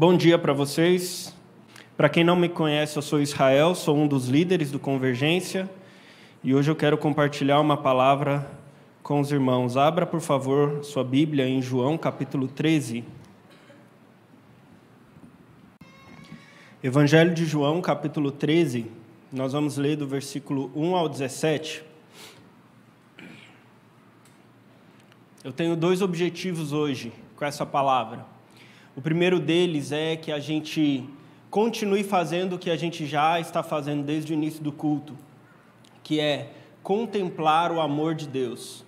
Bom dia para vocês. Para quem não me conhece, eu sou Israel, sou um dos líderes do Convergência e hoje eu quero compartilhar uma palavra com os irmãos. Abra, por favor, sua Bíblia em João capítulo 13. Evangelho de João capítulo 13, nós vamos ler do versículo 1 ao 17. Eu tenho dois objetivos hoje com essa palavra. O primeiro deles é que a gente continue fazendo o que a gente já está fazendo desde o início do culto, que é contemplar o amor de Deus.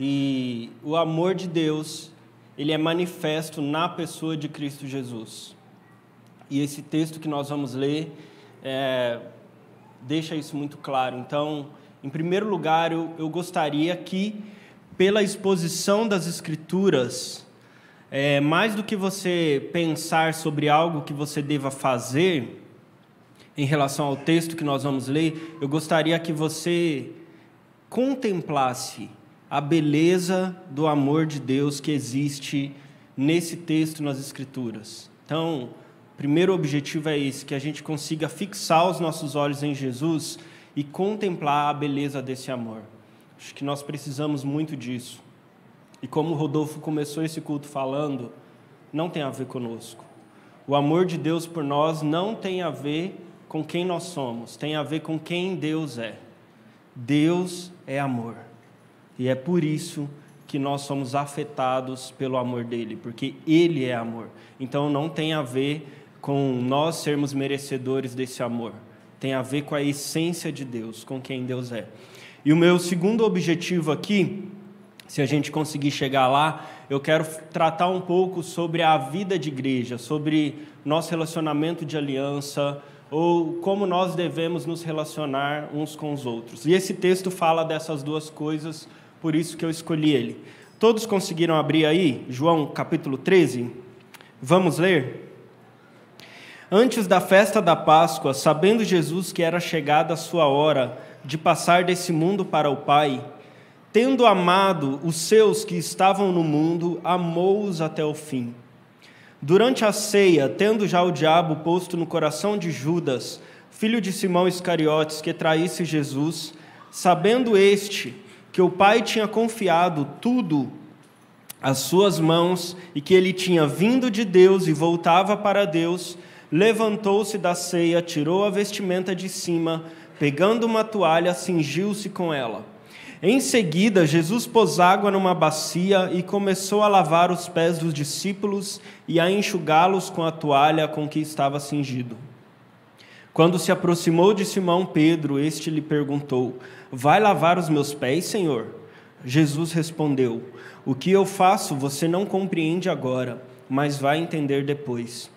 E o amor de Deus, ele é manifesto na pessoa de Cristo Jesus. E esse texto que nós vamos ler é, deixa isso muito claro. Então, em primeiro lugar, eu, eu gostaria que, pela exposição das Escrituras, é, mais do que você pensar sobre algo que você deva fazer em relação ao texto que nós vamos ler, eu gostaria que você contemplasse a beleza do amor de Deus que existe nesse texto nas Escrituras. Então, o primeiro objetivo é esse, que a gente consiga fixar os nossos olhos em Jesus e contemplar a beleza desse amor. Acho que nós precisamos muito disso. E como o Rodolfo começou esse culto falando, não tem a ver conosco. O amor de Deus por nós não tem a ver com quem nós somos, tem a ver com quem Deus é. Deus é amor. E é por isso que nós somos afetados pelo amor dele, porque ele é amor. Então não tem a ver com nós sermos merecedores desse amor. Tem a ver com a essência de Deus, com quem Deus é. E o meu segundo objetivo aqui se a gente conseguir chegar lá, eu quero tratar um pouco sobre a vida de igreja, sobre nosso relacionamento de aliança, ou como nós devemos nos relacionar uns com os outros. E esse texto fala dessas duas coisas, por isso que eu escolhi ele. Todos conseguiram abrir aí? João capítulo 13? Vamos ler? Antes da festa da Páscoa, sabendo Jesus que era chegada a sua hora de passar desse mundo para o Pai, tendo amado os seus que estavam no mundo, amou-os até o fim. Durante a ceia, tendo já o diabo posto no coração de Judas, filho de Simão Iscariotes, que traísse Jesus, sabendo este que o Pai tinha confiado tudo às suas mãos e que ele tinha vindo de Deus e voltava para Deus, levantou-se da ceia, tirou a vestimenta de cima, pegando uma toalha, cingiu-se com ela. Em seguida, Jesus pôs água numa bacia e começou a lavar os pés dos discípulos e a enxugá-los com a toalha com que estava cingido. Quando se aproximou de Simão Pedro, este lhe perguntou: Vai lavar os meus pés, Senhor? Jesus respondeu: O que eu faço você não compreende agora, mas vai entender depois.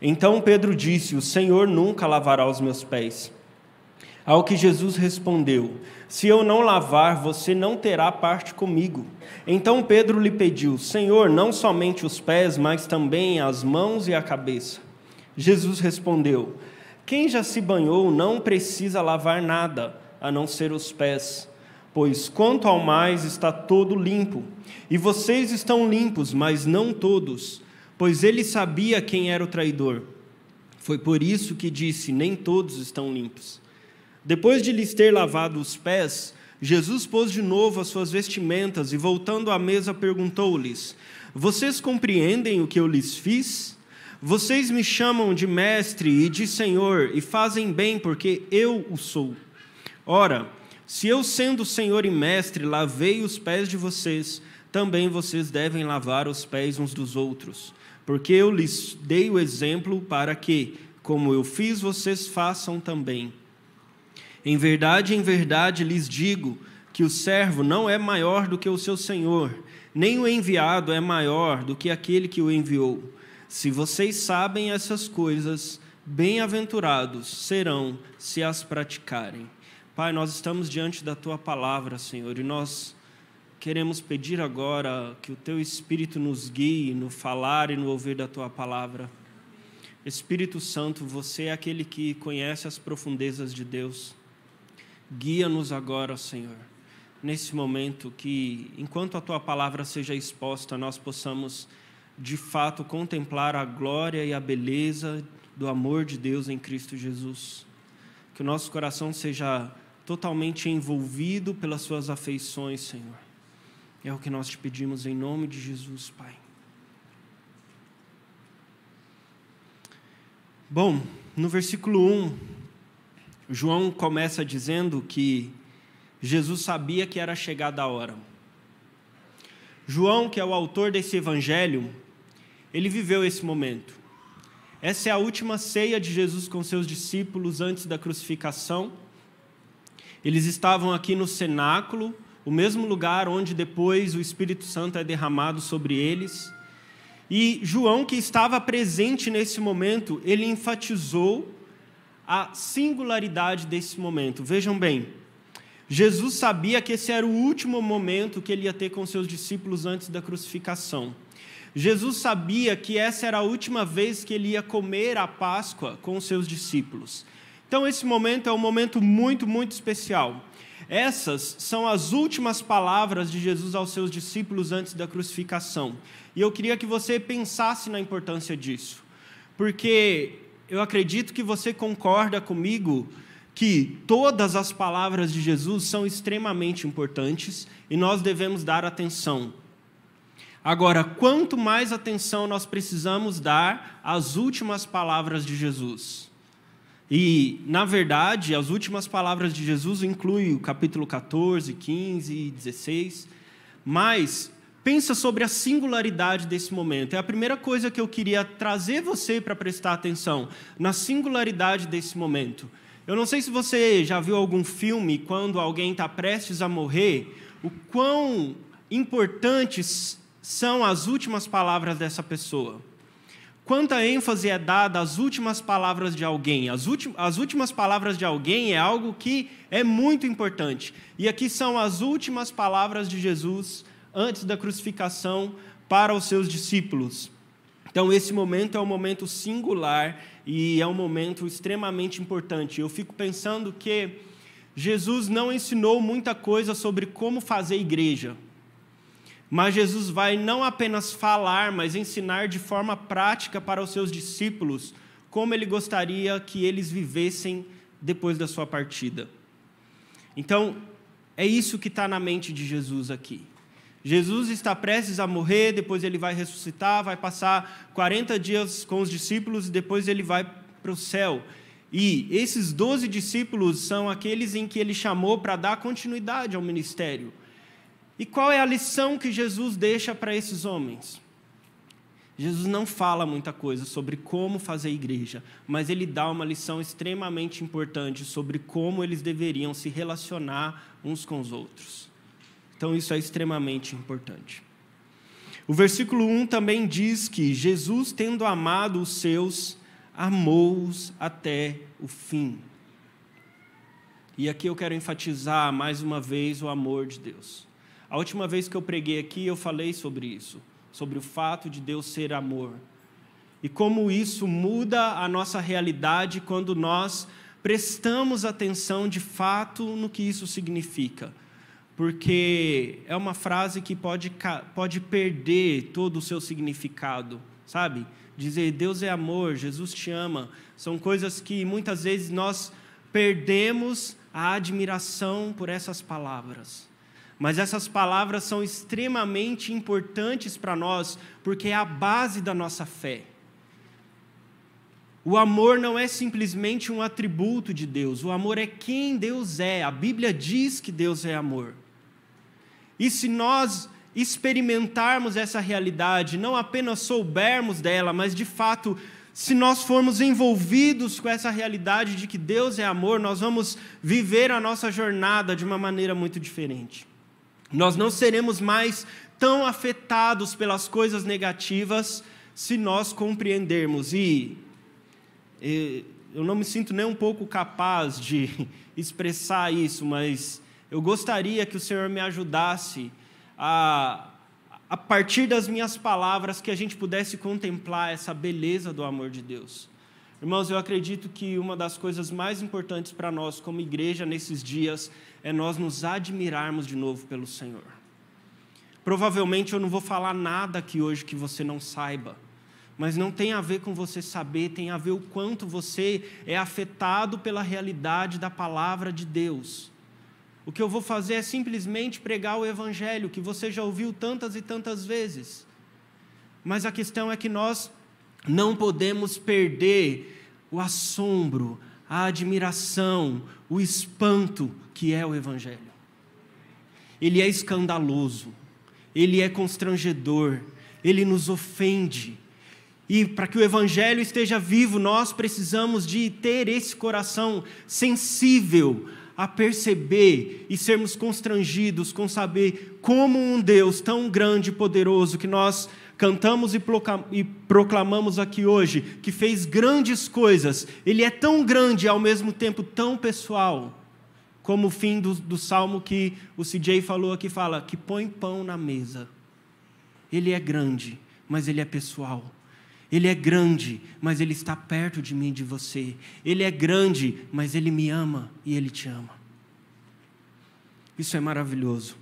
Então Pedro disse: O Senhor nunca lavará os meus pés. Ao que Jesus respondeu: Se eu não lavar, você não terá parte comigo. Então Pedro lhe pediu: Senhor, não somente os pés, mas também as mãos e a cabeça. Jesus respondeu: Quem já se banhou não precisa lavar nada, a não ser os pés, pois quanto ao mais está todo limpo. E vocês estão limpos, mas não todos, pois ele sabia quem era o traidor. Foi por isso que disse: Nem todos estão limpos. Depois de lhes ter lavado os pés, Jesus pôs de novo as suas vestimentas e, voltando à mesa, perguntou-lhes: Vocês compreendem o que eu lhes fiz? Vocês me chamam de mestre e de senhor e fazem bem porque eu o sou. Ora, se eu, sendo senhor e mestre, lavei os pés de vocês, também vocês devem lavar os pés uns dos outros. Porque eu lhes dei o exemplo para que, como eu fiz, vocês façam também. Em verdade, em verdade lhes digo que o servo não é maior do que o seu senhor, nem o enviado é maior do que aquele que o enviou. Se vocês sabem essas coisas, bem-aventurados serão se as praticarem. Pai, nós estamos diante da tua palavra, Senhor, e nós queremos pedir agora que o teu espírito nos guie no falar e no ouvir da tua palavra. Espírito Santo, você é aquele que conhece as profundezas de Deus. Guia-nos agora, Senhor, nesse momento que, enquanto a tua palavra seja exposta, nós possamos de fato contemplar a glória e a beleza do amor de Deus em Cristo Jesus. Que o nosso coração seja totalmente envolvido pelas suas afeições, Senhor. É o que nós te pedimos em nome de Jesus, Pai. Bom, no versículo 1, João começa dizendo que Jesus sabia que era chegada a hora. João, que é o autor desse evangelho, ele viveu esse momento. Essa é a última ceia de Jesus com seus discípulos antes da crucificação. Eles estavam aqui no cenáculo, o mesmo lugar onde depois o Espírito Santo é derramado sobre eles. E João, que estava presente nesse momento, ele enfatizou a singularidade desse momento. Vejam bem, Jesus sabia que esse era o último momento que ele ia ter com seus discípulos antes da crucificação. Jesus sabia que essa era a última vez que ele ia comer a Páscoa com seus discípulos. Então, esse momento é um momento muito, muito especial. Essas são as últimas palavras de Jesus aos seus discípulos antes da crucificação. E eu queria que você pensasse na importância disso. Porque eu acredito que você concorda comigo que todas as palavras de Jesus são extremamente importantes e nós devemos dar atenção. Agora, quanto mais atenção nós precisamos dar às últimas palavras de Jesus. E, na verdade, as últimas palavras de Jesus incluem o capítulo 14, 15 e 16, mas pensa sobre a singularidade desse momento. É a primeira coisa que eu queria trazer você para prestar atenção na singularidade desse momento. Eu não sei se você já viu algum filme quando alguém está prestes a morrer, o quão importantes são as últimas palavras dessa pessoa. Quanta ênfase é dada às últimas palavras de alguém? As, as últimas palavras de alguém é algo que é muito importante. E aqui são as últimas palavras de Jesus antes da crucificação para os seus discípulos. Então, esse momento é um momento singular e é um momento extremamente importante. Eu fico pensando que Jesus não ensinou muita coisa sobre como fazer igreja. Mas Jesus vai não apenas falar, mas ensinar de forma prática para os seus discípulos como ele gostaria que eles vivessem depois da sua partida. Então, é isso que está na mente de Jesus aqui. Jesus está prestes a morrer, depois ele vai ressuscitar, vai passar 40 dias com os discípulos e depois ele vai para o céu. E esses 12 discípulos são aqueles em que ele chamou para dar continuidade ao ministério. E qual é a lição que Jesus deixa para esses homens? Jesus não fala muita coisa sobre como fazer igreja, mas ele dá uma lição extremamente importante sobre como eles deveriam se relacionar uns com os outros. Então, isso é extremamente importante. O versículo 1 também diz que Jesus, tendo amado os seus, amou-os até o fim. E aqui eu quero enfatizar mais uma vez o amor de Deus. A última vez que eu preguei aqui, eu falei sobre isso, sobre o fato de Deus ser amor. E como isso muda a nossa realidade quando nós prestamos atenção de fato no que isso significa porque é uma frase que pode, pode perder todo o seu significado, sabe? Dizer Deus é amor, Jesus te ama, são coisas que muitas vezes nós perdemos a admiração por essas palavras. Mas essas palavras são extremamente importantes para nós, porque é a base da nossa fé. O amor não é simplesmente um atributo de Deus, o amor é quem Deus é. A Bíblia diz que Deus é amor. E se nós experimentarmos essa realidade, não apenas soubermos dela, mas de fato, se nós formos envolvidos com essa realidade de que Deus é amor, nós vamos viver a nossa jornada de uma maneira muito diferente. Nós não seremos mais tão afetados pelas coisas negativas se nós compreendermos. E, e eu não me sinto nem um pouco capaz de expressar isso, mas eu gostaria que o Senhor me ajudasse a, a partir das minhas palavras, que a gente pudesse contemplar essa beleza do amor de Deus. Irmãos, eu acredito que uma das coisas mais importantes para nós, como igreja, nesses dias, é nós nos admirarmos de novo pelo Senhor. Provavelmente eu não vou falar nada aqui hoje que você não saiba, mas não tem a ver com você saber, tem a ver o quanto você é afetado pela realidade da palavra de Deus. O que eu vou fazer é simplesmente pregar o evangelho que você já ouviu tantas e tantas vezes. Mas a questão é que nós não podemos perder o assombro, a admiração, o espanto que é o evangelho. Ele é escandaloso, ele é constrangedor, ele nos ofende. E para que o Evangelho esteja vivo, nós precisamos de ter esse coração sensível a perceber e sermos constrangidos com saber como um Deus tão grande e poderoso que nós cantamos e proclamamos aqui hoje, que fez grandes coisas, ele é tão grande e ao mesmo tempo tão pessoal, como o fim do, do salmo que o CJ falou aqui, fala, que põe pão na mesa. Ele é grande, mas ele é pessoal. Ele é grande, mas Ele está perto de mim e de você. Ele é grande, mas Ele me ama e Ele te ama. Isso é maravilhoso.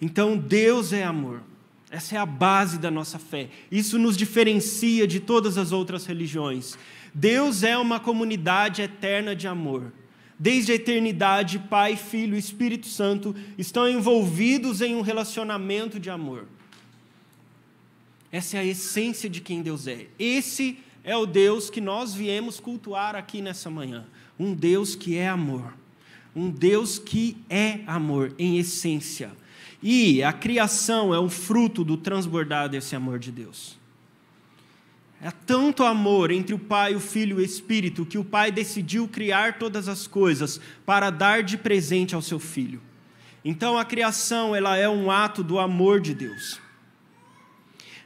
Então, Deus é amor. Essa é a base da nossa fé. Isso nos diferencia de todas as outras religiões. Deus é uma comunidade eterna de amor. Desde a eternidade, Pai, Filho e Espírito Santo estão envolvidos em um relacionamento de amor. Essa é a essência de quem Deus é. Esse é o Deus que nós viemos cultuar aqui nessa manhã. Um Deus que é amor. Um Deus que é amor em essência. E a criação é um fruto do transbordar desse amor de Deus. É tanto amor entre o Pai, o Filho e o Espírito que o Pai decidiu criar todas as coisas para dar de presente ao seu Filho. Então a criação ela é um ato do amor de Deus.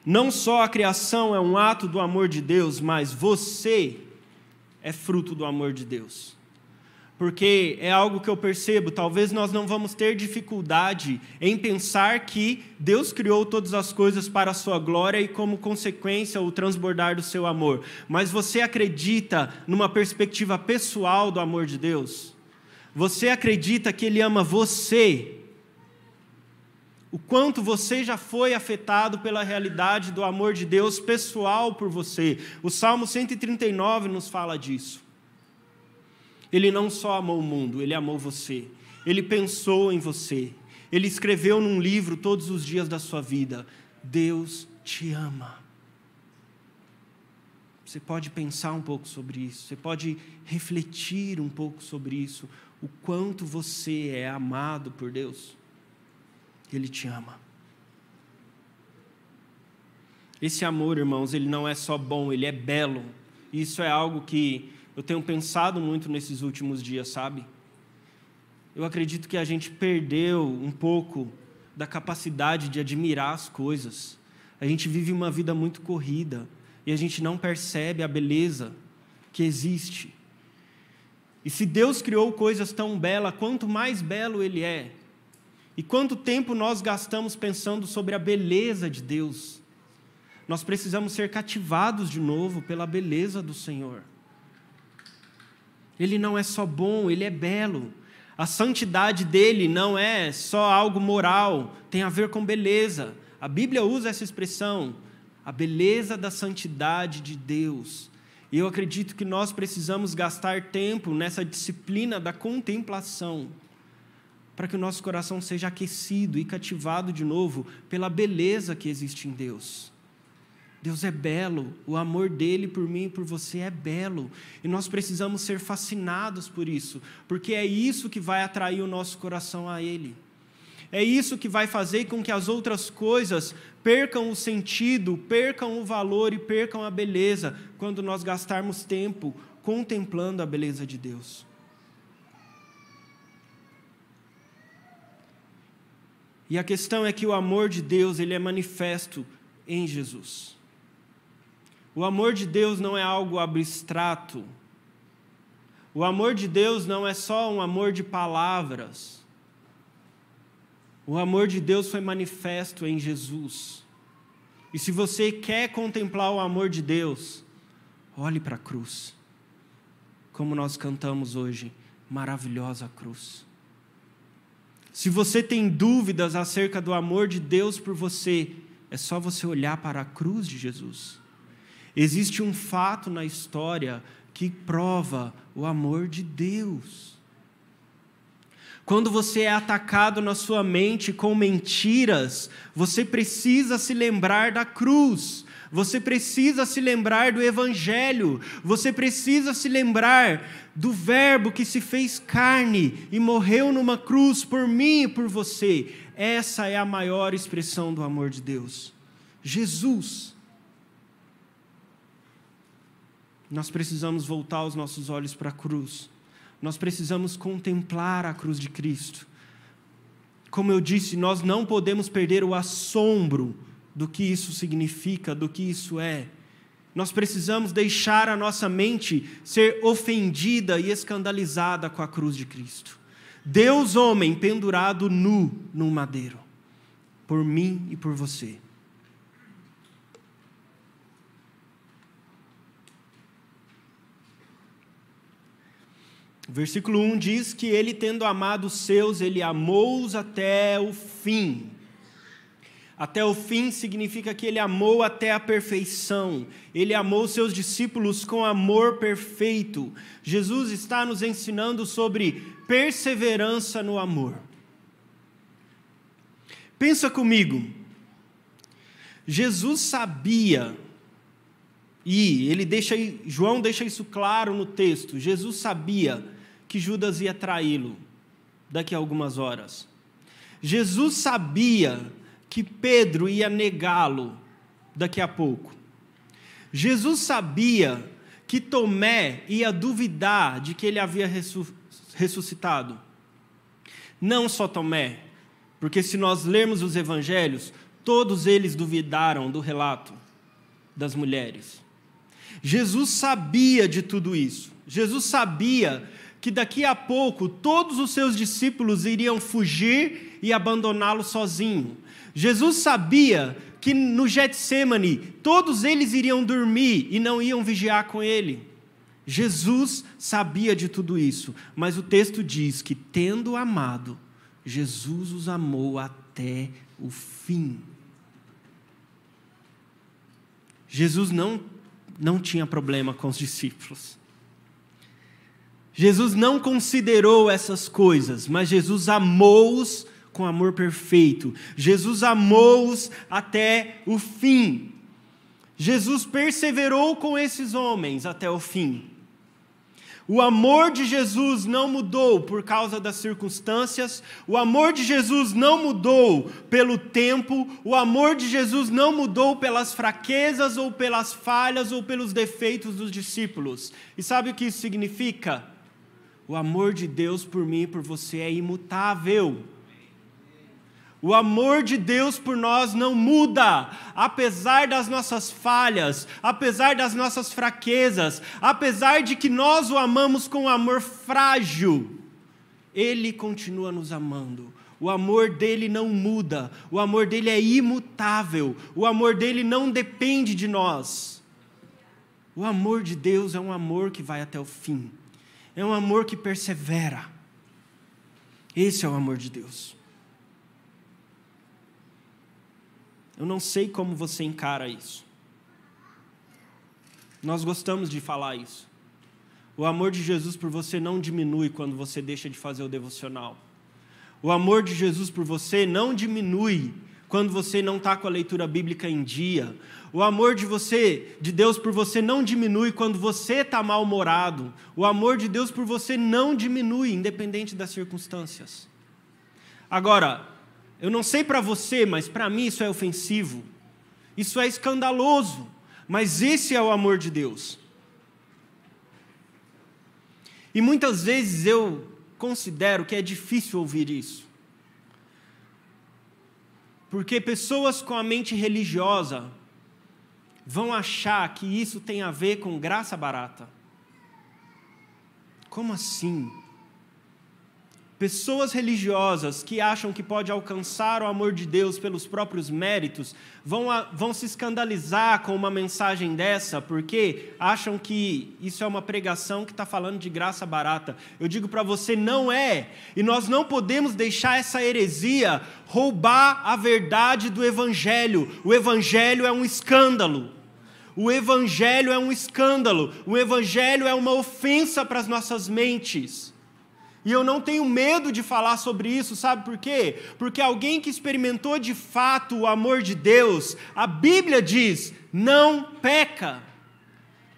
Não só a criação é um ato do amor de Deus, mas você é fruto do amor de Deus. Porque é algo que eu percebo, talvez nós não vamos ter dificuldade em pensar que Deus criou todas as coisas para a sua glória e, como consequência, o transbordar do seu amor. Mas você acredita numa perspectiva pessoal do amor de Deus? Você acredita que Ele ama você? o quanto você já foi afetado pela realidade do amor de Deus pessoal por você. O Salmo 139 nos fala disso. Ele não só amou o mundo, ele amou você. Ele pensou em você. Ele escreveu num livro todos os dias da sua vida: Deus te ama. Você pode pensar um pouco sobre isso, você pode refletir um pouco sobre isso, o quanto você é amado por Deus. Ele te ama. Esse amor, irmãos, ele não é só bom, ele é belo. Isso é algo que eu tenho pensado muito nesses últimos dias, sabe? Eu acredito que a gente perdeu um pouco da capacidade de admirar as coisas. A gente vive uma vida muito corrida e a gente não percebe a beleza que existe. E se Deus criou coisas tão belas, quanto mais belo Ele é, e quanto tempo nós gastamos pensando sobre a beleza de Deus? Nós precisamos ser cativados de novo pela beleza do Senhor. Ele não é só bom, ele é belo. A santidade dele não é só algo moral, tem a ver com beleza. A Bíblia usa essa expressão, a beleza da santidade de Deus. E eu acredito que nós precisamos gastar tempo nessa disciplina da contemplação para que o nosso coração seja aquecido e cativado de novo pela beleza que existe em Deus. Deus é belo, o amor dele por mim e por você é belo, e nós precisamos ser fascinados por isso, porque é isso que vai atrair o nosso coração a ele. É isso que vai fazer com que as outras coisas percam o sentido, percam o valor e percam a beleza quando nós gastarmos tempo contemplando a beleza de Deus. E a questão é que o amor de Deus, ele é manifesto em Jesus. O amor de Deus não é algo abstrato. O amor de Deus não é só um amor de palavras. O amor de Deus foi manifesto em Jesus. E se você quer contemplar o amor de Deus, olhe para a cruz. Como nós cantamos hoje, maravilhosa cruz. Se você tem dúvidas acerca do amor de Deus por você, é só você olhar para a cruz de Jesus. Existe um fato na história que prova o amor de Deus. Quando você é atacado na sua mente com mentiras, você precisa se lembrar da cruz, você precisa se lembrar do Evangelho, você precisa se lembrar do Verbo que se fez carne e morreu numa cruz por mim e por você. Essa é a maior expressão do amor de Deus. Jesus. Nós precisamos voltar os nossos olhos para a cruz. Nós precisamos contemplar a cruz de Cristo. Como eu disse, nós não podemos perder o assombro do que isso significa, do que isso é. Nós precisamos deixar a nossa mente ser ofendida e escandalizada com a cruz de Cristo. Deus, homem, pendurado nu num madeiro, por mim e por você. O versículo 1 diz que ele, tendo amado os seus, ele amou-os até o fim. Até o fim significa que ele amou até a perfeição. Ele amou seus discípulos com amor perfeito. Jesus está nos ensinando sobre perseverança no amor. Pensa comigo. Jesus sabia e ele deixa João deixa isso claro no texto. Jesus sabia que Judas ia traí-lo daqui a algumas horas. Jesus sabia que Pedro ia negá-lo daqui a pouco. Jesus sabia que Tomé ia duvidar de que ele havia ressuscitado. Não só Tomé, porque se nós lermos os evangelhos, todos eles duvidaram do relato das mulheres. Jesus sabia de tudo isso. Jesus sabia que daqui a pouco todos os seus discípulos iriam fugir e abandoná-lo sozinho. Jesus sabia que no Getsemane todos eles iriam dormir e não iam vigiar com ele. Jesus sabia de tudo isso, mas o texto diz que, tendo amado, Jesus os amou até o fim. Jesus não, não tinha problema com os discípulos. Jesus não considerou essas coisas, mas Jesus amou-os com amor perfeito. Jesus amou-os até o fim. Jesus perseverou com esses homens até o fim. O amor de Jesus não mudou por causa das circunstâncias, o amor de Jesus não mudou pelo tempo, o amor de Jesus não mudou pelas fraquezas ou pelas falhas ou pelos defeitos dos discípulos. E sabe o que isso significa? O amor de Deus por mim e por você é imutável. O amor de Deus por nós não muda, apesar das nossas falhas, apesar das nossas fraquezas, apesar de que nós o amamos com um amor frágil, ele continua nos amando. O amor dele não muda, o amor dele é imutável, o amor dele não depende de nós. O amor de Deus é um amor que vai até o fim, é um amor que persevera. Esse é o amor de Deus. Eu não sei como você encara isso. Nós gostamos de falar isso. O amor de Jesus por você não diminui quando você deixa de fazer o devocional. O amor de Jesus por você não diminui quando você não está com a leitura bíblica em dia. O amor de você, de Deus por você, não diminui quando você está mal-humorado. O amor de Deus por você não diminui, independente das circunstâncias. Agora, eu não sei para você, mas para mim isso é ofensivo. Isso é escandaloso. Mas esse é o amor de Deus. E muitas vezes eu considero que é difícil ouvir isso. Porque pessoas com a mente religiosa vão achar que isso tem a ver com graça barata. Como assim? Pessoas religiosas que acham que pode alcançar o amor de Deus pelos próprios méritos vão, a, vão se escandalizar com uma mensagem dessa, porque acham que isso é uma pregação que está falando de graça barata. Eu digo para você, não é. E nós não podemos deixar essa heresia roubar a verdade do Evangelho. O Evangelho é um escândalo. O Evangelho é um escândalo. O Evangelho é uma ofensa para as nossas mentes. E eu não tenho medo de falar sobre isso, sabe por quê? Porque alguém que experimentou de fato o amor de Deus, a Bíblia diz: não peca.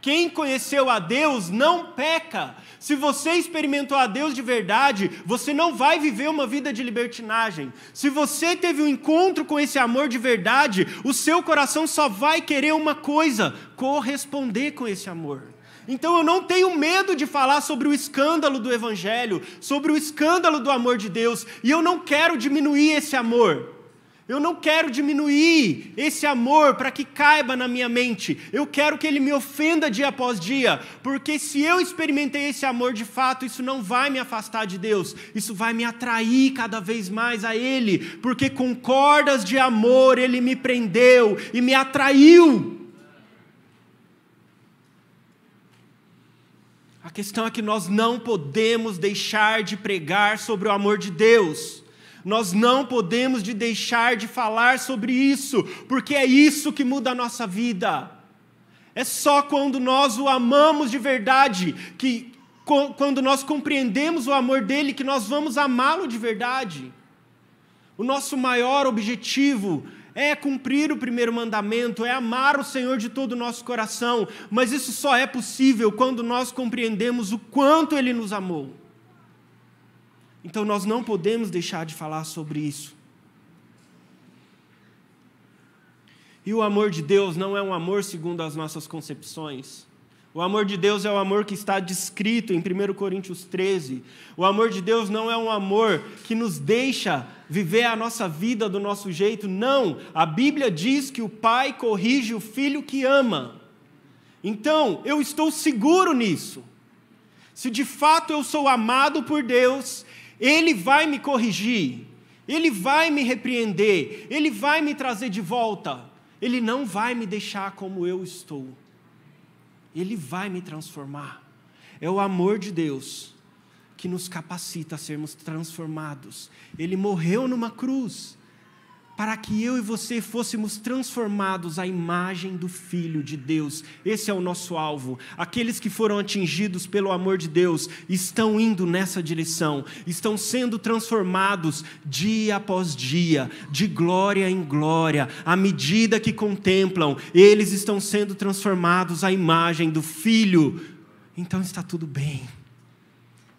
Quem conheceu a Deus não peca. Se você experimentou a Deus de verdade, você não vai viver uma vida de libertinagem. Se você teve um encontro com esse amor de verdade, o seu coração só vai querer uma coisa: corresponder com esse amor. Então eu não tenho medo de falar sobre o escândalo do Evangelho, sobre o escândalo do amor de Deus, e eu não quero diminuir esse amor. Eu não quero diminuir esse amor para que caiba na minha mente. Eu quero que ele me ofenda dia após dia, porque se eu experimentei esse amor de fato, isso não vai me afastar de Deus, isso vai me atrair cada vez mais a Ele, porque com cordas de amor Ele me prendeu e me atraiu. questão é que nós não podemos deixar de pregar sobre o amor de Deus. Nós não podemos de deixar de falar sobre isso, porque é isso que muda a nossa vida. É só quando nós o amamos de verdade, que quando nós compreendemos o amor dele, que nós vamos amá-lo de verdade. O nosso maior objetivo é cumprir o primeiro mandamento, é amar o Senhor de todo o nosso coração, mas isso só é possível quando nós compreendemos o quanto Ele nos amou. Então nós não podemos deixar de falar sobre isso. E o amor de Deus não é um amor segundo as nossas concepções. O amor de Deus é o amor que está descrito em 1 Coríntios 13. O amor de Deus não é um amor que nos deixa viver a nossa vida do nosso jeito, não. A Bíblia diz que o pai corrige o filho que ama. Então, eu estou seguro nisso. Se de fato eu sou amado por Deus, ele vai me corrigir. Ele vai me repreender, ele vai me trazer de volta. Ele não vai me deixar como eu estou. Ele vai me transformar. É o amor de Deus que nos capacita a sermos transformados. Ele morreu numa cruz para que eu e você fôssemos transformados à imagem do Filho de Deus. Esse é o nosso alvo. Aqueles que foram atingidos pelo amor de Deus estão indo nessa direção, estão sendo transformados dia após dia, de glória em glória, à medida que contemplam, eles estão sendo transformados à imagem do Filho. Então está tudo bem.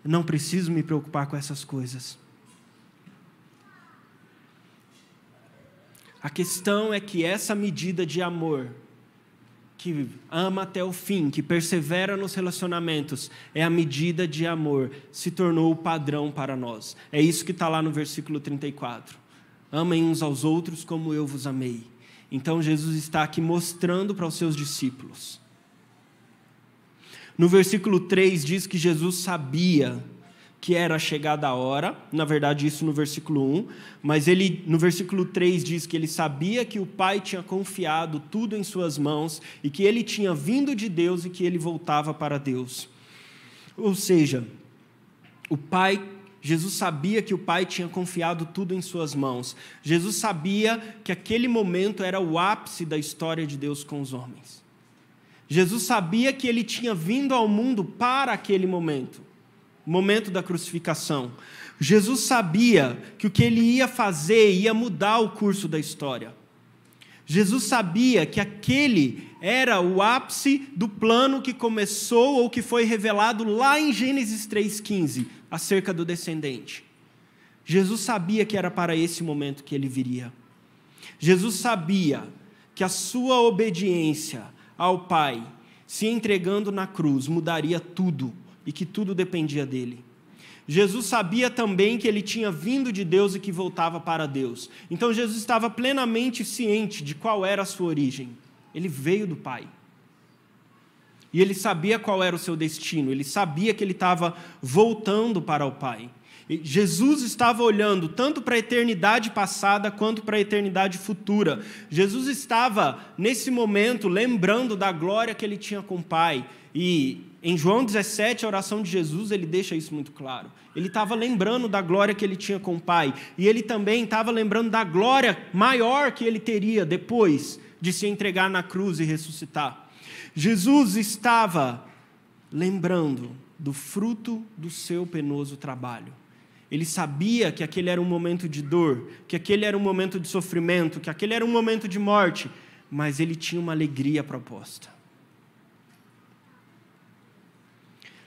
não preciso me preocupar com essas coisas A questão é que essa medida de amor, que ama até o fim, que persevera nos relacionamentos, é a medida de amor, se tornou o padrão para nós. É isso que está lá no versículo 34. Amem uns aos outros como eu vos amei. Então Jesus está aqui mostrando para os seus discípulos. No versículo 3 diz que Jesus sabia que era chegada a hora, na verdade isso no versículo 1, mas ele no versículo 3 diz que ele sabia que o Pai tinha confiado tudo em suas mãos e que ele tinha vindo de Deus e que ele voltava para Deus. Ou seja, o Pai Jesus sabia que o Pai tinha confiado tudo em suas mãos. Jesus sabia que aquele momento era o ápice da história de Deus com os homens. Jesus sabia que ele tinha vindo ao mundo para aquele momento momento da crucificação. Jesus sabia que o que ele ia fazer ia mudar o curso da história. Jesus sabia que aquele era o ápice do plano que começou ou que foi revelado lá em Gênesis 3,15, acerca do descendente. Jesus sabia que era para esse momento que ele viria. Jesus sabia que a sua obediência ao Pai, se entregando na cruz, mudaria tudo e que tudo dependia dele. Jesus sabia também que ele tinha vindo de Deus e que voltava para Deus. Então Jesus estava plenamente ciente de qual era a sua origem. Ele veio do Pai. E ele sabia qual era o seu destino, ele sabia que ele estava voltando para o Pai. Jesus estava olhando tanto para a eternidade passada quanto para a eternidade futura. Jesus estava, nesse momento, lembrando da glória que ele tinha com o Pai. E em João 17, a oração de Jesus, ele deixa isso muito claro. Ele estava lembrando da glória que ele tinha com o Pai. E ele também estava lembrando da glória maior que ele teria depois de se entregar na cruz e ressuscitar. Jesus estava lembrando do fruto do seu penoso trabalho. Ele sabia que aquele era um momento de dor, que aquele era um momento de sofrimento, que aquele era um momento de morte, mas ele tinha uma alegria proposta.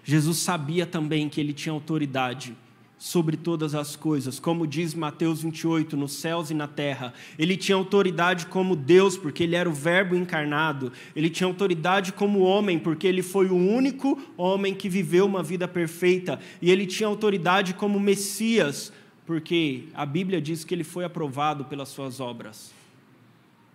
Jesus sabia também que ele tinha autoridade sobre todas as coisas, como diz Mateus 28, nos céus e na terra. Ele tinha autoridade como Deus, porque ele era o Verbo encarnado. Ele tinha autoridade como homem, porque ele foi o único homem que viveu uma vida perfeita. E ele tinha autoridade como Messias, porque a Bíblia diz que ele foi aprovado pelas suas obras.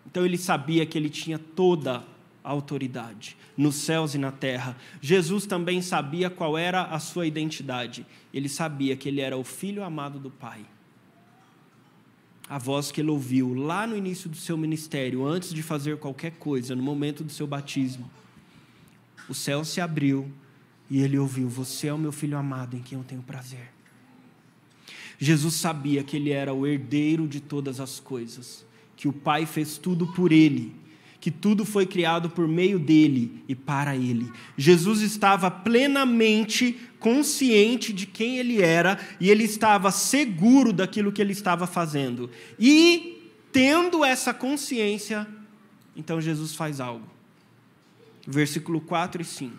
Então ele sabia que ele tinha toda autoridade, nos céus e na terra. Jesus também sabia qual era a sua identidade. Ele sabia que ele era o filho amado do Pai. A voz que ele ouviu lá no início do seu ministério, antes de fazer qualquer coisa, no momento do seu batismo. O céu se abriu e ele ouviu: Você é o meu filho amado em quem eu tenho prazer. Jesus sabia que ele era o herdeiro de todas as coisas, que o Pai fez tudo por ele que tudo foi criado por meio dele e para ele. Jesus estava plenamente consciente de quem ele era e ele estava seguro daquilo que ele estava fazendo. E, tendo essa consciência, então Jesus faz algo. Versículo 4 e 5.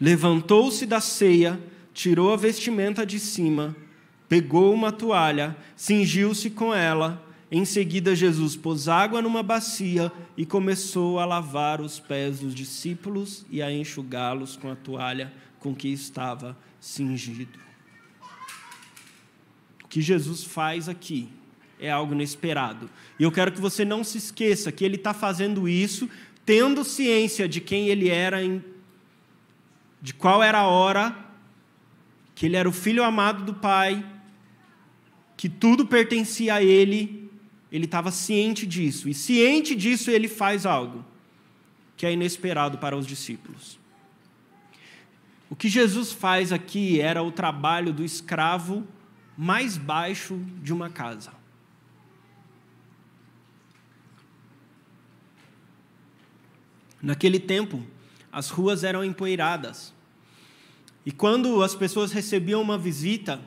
Levantou-se da ceia, tirou a vestimenta de cima, pegou uma toalha, cingiu-se com ela em seguida, Jesus pôs água numa bacia e começou a lavar os pés dos discípulos e a enxugá-los com a toalha com que estava cingido. O que Jesus faz aqui é algo inesperado. E eu quero que você não se esqueça que ele está fazendo isso tendo ciência de quem ele era, de qual era a hora, que ele era o filho amado do Pai, que tudo pertencia a ele ele estava ciente disso, e ciente disso ele faz algo que é inesperado para os discípulos. O que Jesus faz aqui era o trabalho do escravo mais baixo de uma casa. Naquele tempo, as ruas eram empoeiradas. E quando as pessoas recebiam uma visita,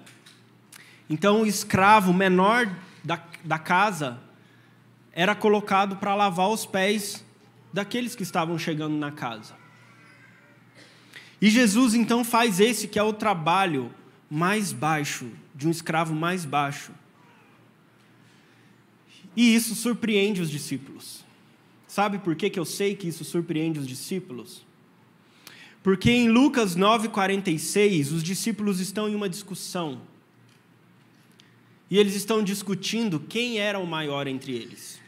então o escravo menor da, da casa era colocado para lavar os pés daqueles que estavam chegando na casa. E Jesus então faz esse que é o trabalho mais baixo, de um escravo mais baixo. E isso surpreende os discípulos. Sabe por que, que eu sei que isso surpreende os discípulos? Porque em Lucas 9,46, os discípulos estão em uma discussão e eles estão discutindo quem era o maior entre eles.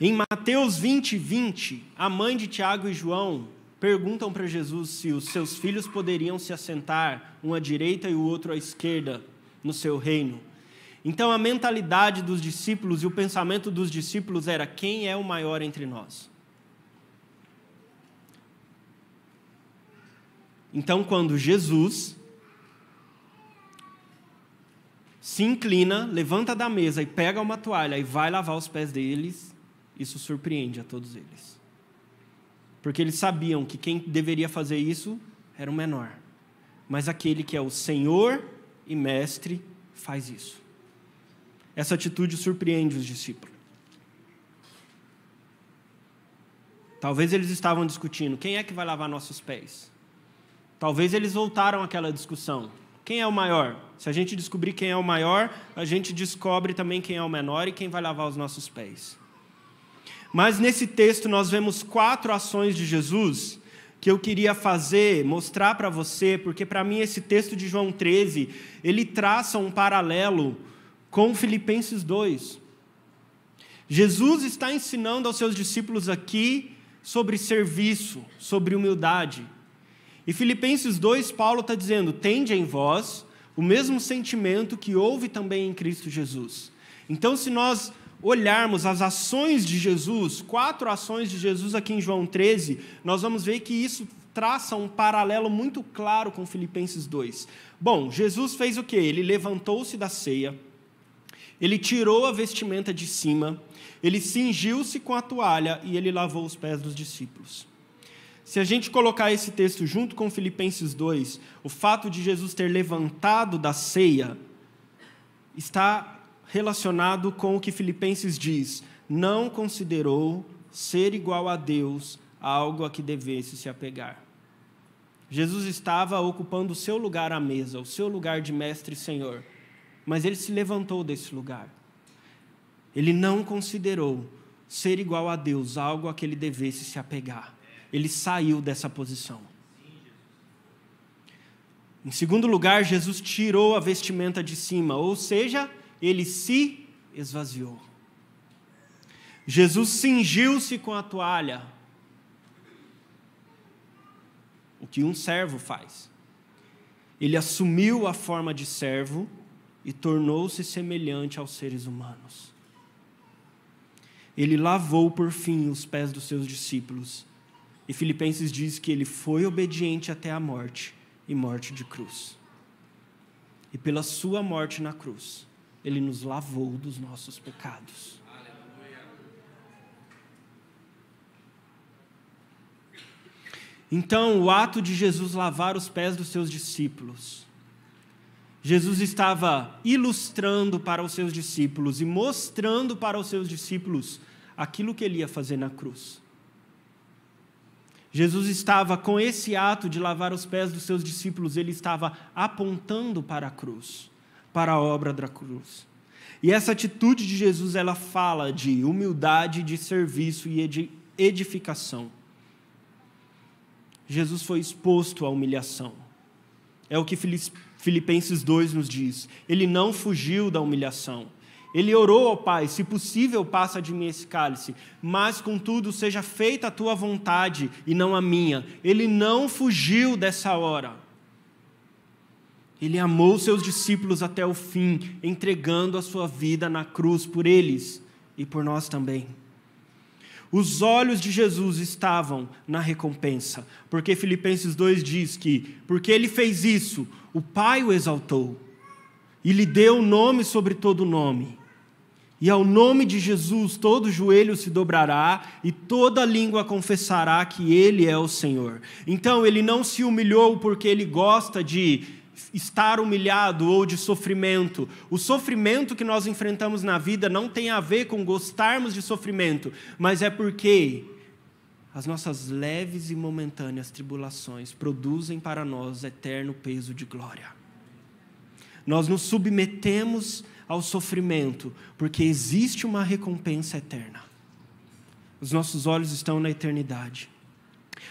Em Mateus 20, 20, a mãe de Tiago e João perguntam para Jesus se os seus filhos poderiam se assentar, um à direita e o outro à esquerda, no seu reino. Então, a mentalidade dos discípulos e o pensamento dos discípulos era: quem é o maior entre nós? Então, quando Jesus se inclina, levanta da mesa e pega uma toalha e vai lavar os pés deles, isso surpreende a todos eles. Porque eles sabiam que quem deveria fazer isso era o menor. Mas aquele que é o Senhor e Mestre faz isso. Essa atitude surpreende os discípulos. Talvez eles estavam discutindo quem é que vai lavar nossos pés. Talvez eles voltaram àquela discussão. Quem é o maior? Se a gente descobrir quem é o maior, a gente descobre também quem é o menor e quem vai lavar os nossos pés. Mas nesse texto nós vemos quatro ações de Jesus que eu queria fazer, mostrar para você, porque para mim esse texto de João 13, ele traça um paralelo com Filipenses 2. Jesus está ensinando aos seus discípulos aqui sobre serviço, sobre humildade, e Filipenses 2, Paulo está dizendo: tende em vós o mesmo sentimento que houve também em Cristo Jesus. Então, se nós olharmos as ações de Jesus, quatro ações de Jesus aqui em João 13, nós vamos ver que isso traça um paralelo muito claro com Filipenses 2. Bom, Jesus fez o que? Ele levantou-se da ceia, ele tirou a vestimenta de cima, ele cingiu-se com a toalha e ele lavou os pés dos discípulos. Se a gente colocar esse texto junto com Filipenses 2, o fato de Jesus ter levantado da ceia está relacionado com o que Filipenses diz: não considerou ser igual a Deus algo a que devesse se apegar. Jesus estava ocupando o seu lugar à mesa, o seu lugar de mestre e senhor, mas ele se levantou desse lugar. Ele não considerou ser igual a Deus algo a que ele devesse se apegar ele saiu dessa posição. Em segundo lugar, Jesus tirou a vestimenta de cima, ou seja, ele se esvaziou. Jesus cingiu-se com a toalha, o que um servo faz. Ele assumiu a forma de servo e tornou-se semelhante aos seres humanos. Ele lavou por fim os pés dos seus discípulos e Filipenses diz que ele foi obediente até a morte e morte de cruz. E pela sua morte na cruz, ele nos lavou dos nossos pecados. Então, o ato de Jesus lavar os pés dos seus discípulos. Jesus estava ilustrando para os seus discípulos e mostrando para os seus discípulos aquilo que ele ia fazer na cruz. Jesus estava, com esse ato de lavar os pés dos seus discípulos, ele estava apontando para a cruz, para a obra da cruz. E essa atitude de Jesus, ela fala de humildade, de serviço e de edificação. Jesus foi exposto à humilhação. É o que Filipenses 2 nos diz. Ele não fugiu da humilhação. Ele orou ao Pai: se possível, passa de mim esse cálice, mas contudo seja feita a tua vontade e não a minha. Ele não fugiu dessa hora. Ele amou seus discípulos até o fim, entregando a sua vida na cruz por eles e por nós também. Os olhos de Jesus estavam na recompensa, porque Filipenses 2 diz que, porque ele fez isso, o Pai o exaltou e lhe deu o nome sobre todo nome, e ao nome de Jesus todo joelho se dobrará e toda língua confessará que ele é o Senhor. Então ele não se humilhou porque ele gosta de estar humilhado ou de sofrimento. O sofrimento que nós enfrentamos na vida não tem a ver com gostarmos de sofrimento, mas é porque as nossas leves e momentâneas tribulações produzem para nós eterno peso de glória. Nós nos submetemos ao sofrimento, porque existe uma recompensa eterna. Os nossos olhos estão na eternidade.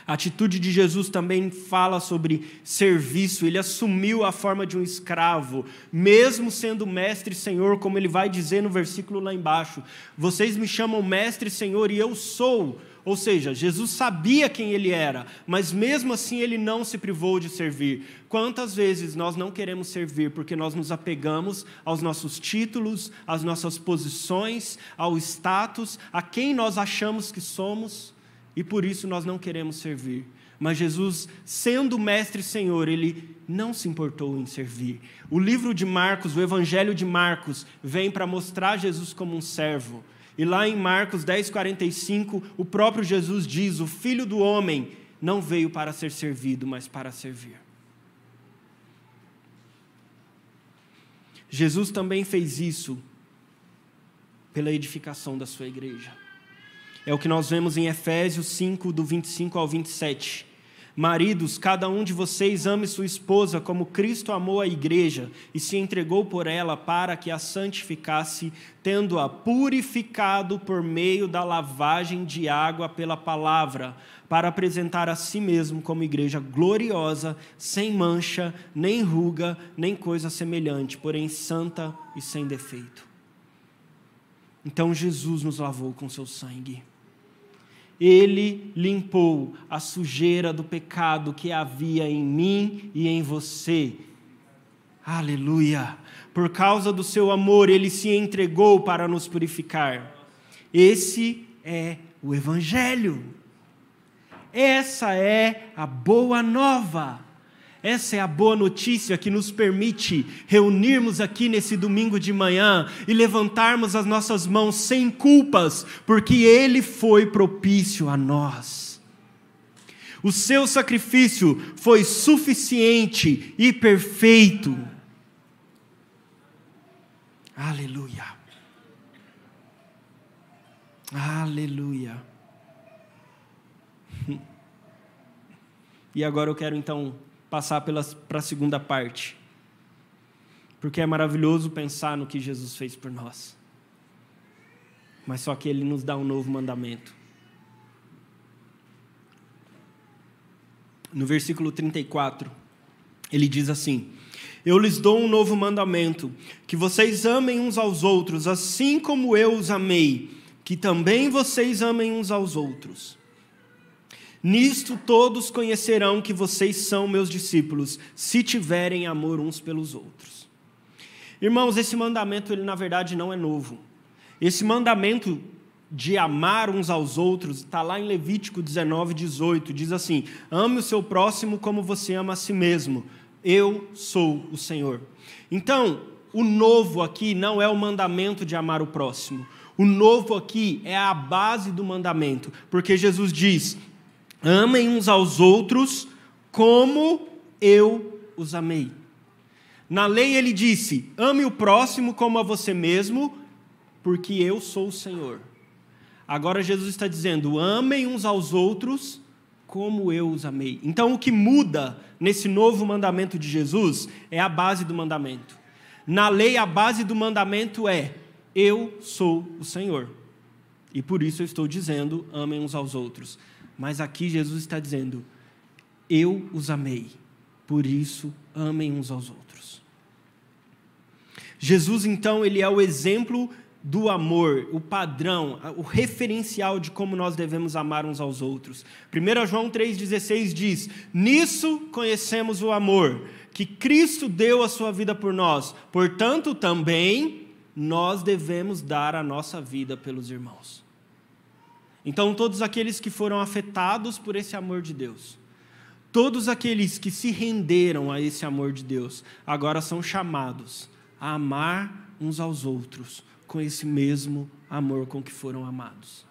A atitude de Jesus também fala sobre serviço, ele assumiu a forma de um escravo, mesmo sendo mestre e senhor, como ele vai dizer no versículo lá embaixo: Vocês me chamam mestre e senhor e eu sou, ou seja, Jesus sabia quem ele era, mas mesmo assim ele não se privou de servir. Quantas vezes nós não queremos servir porque nós nos apegamos aos nossos títulos, às nossas posições, ao status, a quem nós achamos que somos e por isso nós não queremos servir. Mas Jesus, sendo mestre e senhor, ele não se importou em servir. O livro de Marcos, o evangelho de Marcos, vem para mostrar Jesus como um servo. E lá em Marcos 10:45, o próprio Jesus diz: "O Filho do homem não veio para ser servido, mas para servir". Jesus também fez isso pela edificação da sua igreja. É o que nós vemos em Efésios 5 do 25 ao 27. Maridos, cada um de vocês ame sua esposa como Cristo amou a igreja e se entregou por ela para que a santificasse, tendo-a purificado por meio da lavagem de água pela palavra, para apresentar a si mesmo como igreja gloriosa, sem mancha, nem ruga, nem coisa semelhante, porém santa e sem defeito. Então Jesus nos lavou com seu sangue. Ele limpou a sujeira do pecado que havia em mim e em você. Aleluia! Por causa do seu amor, ele se entregou para nos purificar. Esse é o Evangelho. Essa é a boa nova. Essa é a boa notícia que nos permite reunirmos aqui nesse domingo de manhã e levantarmos as nossas mãos sem culpas, porque Ele foi propício a nós. O seu sacrifício foi suficiente e perfeito. Aleluia. Aleluia. E agora eu quero então passar para a segunda parte. Porque é maravilhoso pensar no que Jesus fez por nós. Mas só que ele nos dá um novo mandamento. No versículo 34, ele diz assim: Eu lhes dou um novo mandamento, que vocês amem uns aos outros, assim como eu os amei, que também vocês amem uns aos outros. Nisto todos conhecerão que vocês são meus discípulos, se tiverem amor uns pelos outros. Irmãos, esse mandamento, ele na verdade não é novo. Esse mandamento de amar uns aos outros está lá em Levítico 19, 18. Diz assim: Ame o seu próximo como você ama a si mesmo. Eu sou o Senhor. Então, o novo aqui não é o mandamento de amar o próximo. O novo aqui é a base do mandamento, porque Jesus diz: Amem uns aos outros como eu os amei. Na lei ele disse: ame o próximo como a você mesmo, porque eu sou o Senhor. Agora Jesus está dizendo: amem uns aos outros como eu os amei. Então o que muda nesse novo mandamento de Jesus é a base do mandamento. Na lei, a base do mandamento é: eu sou o Senhor. E por isso eu estou dizendo: amem uns aos outros. Mas aqui Jesus está dizendo: Eu os amei, por isso amem uns aos outros. Jesus, então, ele é o exemplo do amor, o padrão, o referencial de como nós devemos amar uns aos outros. 1 João 3,16 diz: Nisso conhecemos o amor, que Cristo deu a sua vida por nós, portanto, também nós devemos dar a nossa vida pelos irmãos. Então, todos aqueles que foram afetados por esse amor de Deus, todos aqueles que se renderam a esse amor de Deus, agora são chamados a amar uns aos outros com esse mesmo amor com que foram amados.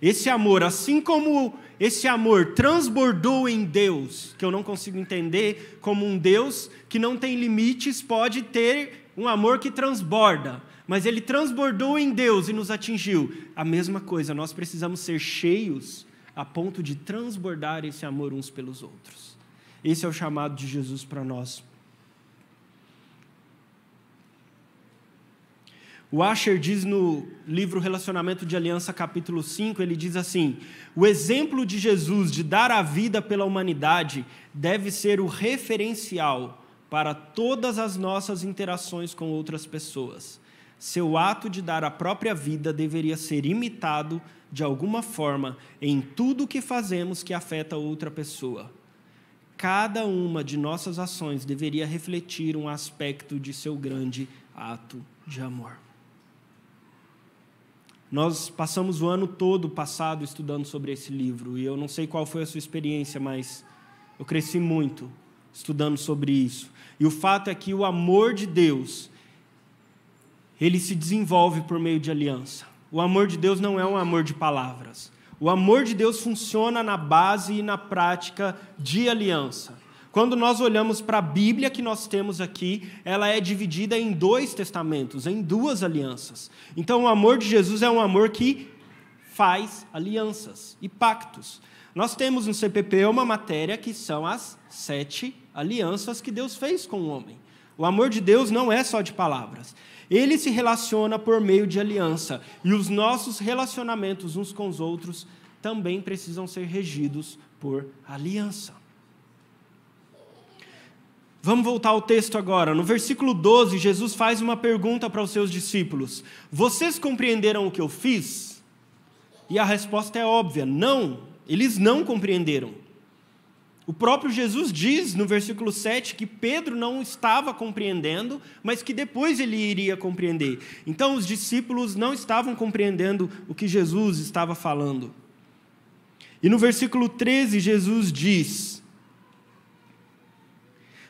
Esse amor, assim como esse amor transbordou em Deus, que eu não consigo entender, como um Deus que não tem limites, pode ter um amor que transborda, mas ele transbordou em Deus e nos atingiu. A mesma coisa, nós precisamos ser cheios a ponto de transbordar esse amor uns pelos outros. Esse é o chamado de Jesus para nós. O Asher diz no livro Relacionamento de Aliança, capítulo 5, ele diz assim: O exemplo de Jesus de dar a vida pela humanidade deve ser o referencial para todas as nossas interações com outras pessoas. Seu ato de dar a própria vida deveria ser imitado de alguma forma em tudo o que fazemos que afeta outra pessoa. Cada uma de nossas ações deveria refletir um aspecto de seu grande ato de amor. Nós passamos o ano todo passado estudando sobre esse livro, e eu não sei qual foi a sua experiência, mas eu cresci muito estudando sobre isso. E o fato é que o amor de Deus, ele se desenvolve por meio de aliança. O amor de Deus não é um amor de palavras. O amor de Deus funciona na base e na prática de aliança. Quando nós olhamos para a Bíblia que nós temos aqui, ela é dividida em dois testamentos, em duas alianças. Então, o amor de Jesus é um amor que faz alianças e pactos. Nós temos no CPP uma matéria que são as sete alianças que Deus fez com o homem. O amor de Deus não é só de palavras. Ele se relaciona por meio de aliança. E os nossos relacionamentos uns com os outros também precisam ser regidos por aliança. Vamos voltar ao texto agora. No versículo 12, Jesus faz uma pergunta para os seus discípulos: Vocês compreenderam o que eu fiz? E a resposta é óbvia: não, eles não compreenderam. O próprio Jesus diz no versículo 7 que Pedro não estava compreendendo, mas que depois ele iria compreender. Então os discípulos não estavam compreendendo o que Jesus estava falando. E no versículo 13, Jesus diz: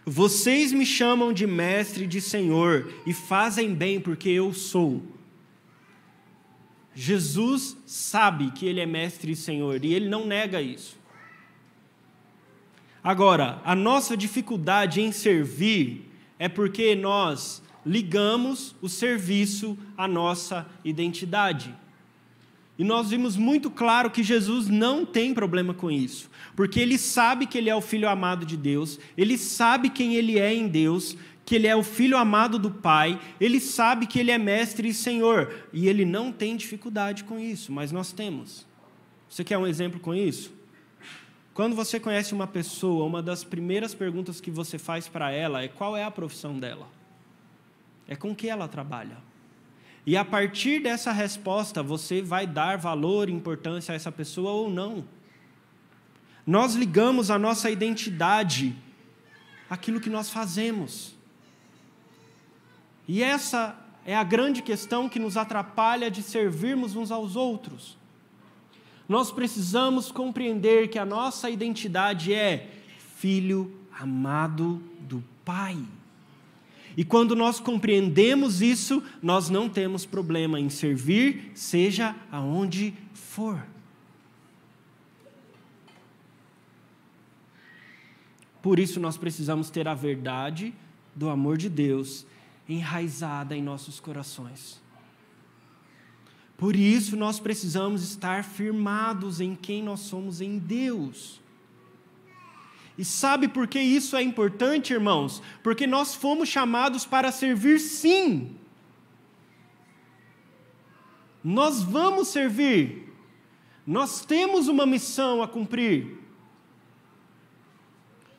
Vocês me chamam de mestre e de senhor, e fazem bem, porque eu sou. Jesus sabe que ele é mestre e senhor, e ele não nega isso. Agora, a nossa dificuldade em servir é porque nós ligamos o serviço à nossa identidade. E nós vimos muito claro que Jesus não tem problema com isso, porque ele sabe que ele é o filho amado de Deus, ele sabe quem ele é em Deus, que ele é o filho amado do Pai, ele sabe que ele é mestre e senhor, e ele não tem dificuldade com isso, mas nós temos. Você quer um exemplo com isso? Quando você conhece uma pessoa, uma das primeiras perguntas que você faz para ela é qual é a profissão dela? É com que ela trabalha? E a partir dessa resposta, você vai dar valor e importância a essa pessoa ou não. Nós ligamos a nossa identidade àquilo que nós fazemos. E essa é a grande questão que nos atrapalha de servirmos uns aos outros nós precisamos compreender que a nossa identidade é filho amado do Pai. E quando nós compreendemos isso, nós não temos problema em servir, seja aonde for. Por isso nós precisamos ter a verdade do amor de Deus enraizada em nossos corações. Por isso nós precisamos estar firmados em quem nós somos em Deus. E sabe por que isso é importante, irmãos? Porque nós fomos chamados para servir sim. Nós vamos servir. Nós temos uma missão a cumprir.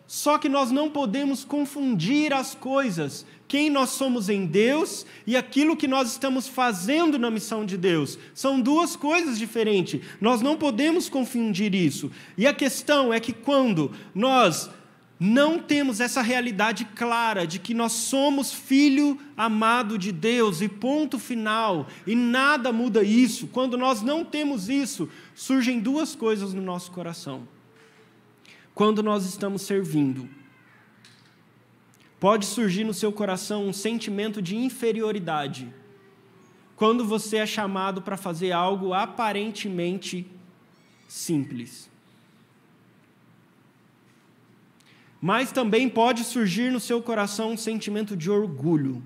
Só que nós não podemos confundir as coisas, quem nós somos em Deus e aquilo que nós estamos fazendo na missão de Deus. São duas coisas diferentes. Nós não podemos confundir isso. E a questão é que quando nós não temos essa realidade clara de que nós somos filho amado de Deus e ponto final, e nada muda isso. Quando nós não temos isso, surgem duas coisas no nosso coração. Quando nós estamos servindo Pode surgir no seu coração um sentimento de inferioridade quando você é chamado para fazer algo aparentemente simples. Mas também pode surgir no seu coração um sentimento de orgulho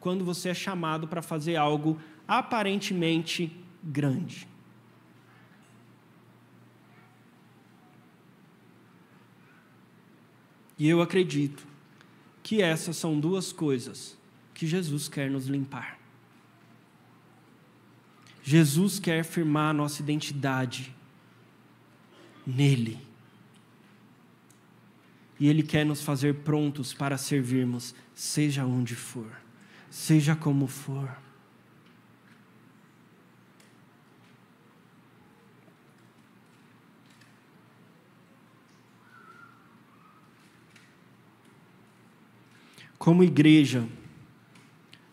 quando você é chamado para fazer algo aparentemente grande. E eu acredito que essas são duas coisas que Jesus quer nos limpar. Jesus quer firmar a nossa identidade nele. E ele quer nos fazer prontos para servirmos, seja onde for, seja como for. Como igreja,